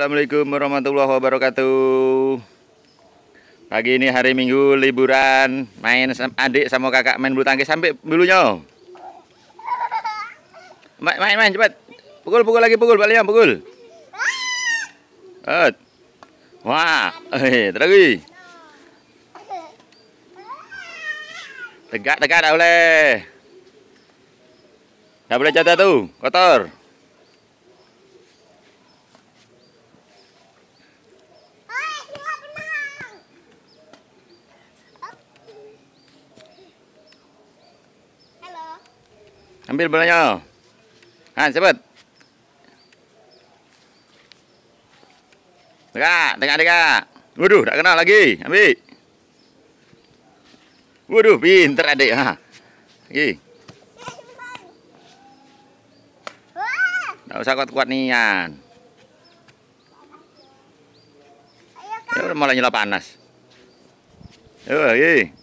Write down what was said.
Assalamualaikum warahmatullahi wabarakatuh Pagi ini hari minggu liburan Main adik sama kakak main bulu tangkis Sampai bulunya Main main, cepat Pukul pukul lagi pukul yang pukul Cepat Wah eh, Terlalu Tegak tegak tak boleh Tak boleh jatuh tu Kotor Ambil bolanya. Ha, ah, cepat. Dekat, dekat, dekat. Waduh, tak kena lagi. Ambil. Waduh, pintar adik. Ha. Lagi. Tak usah kuat-kuat nian. ayo malah nyala panas. ayo lagi.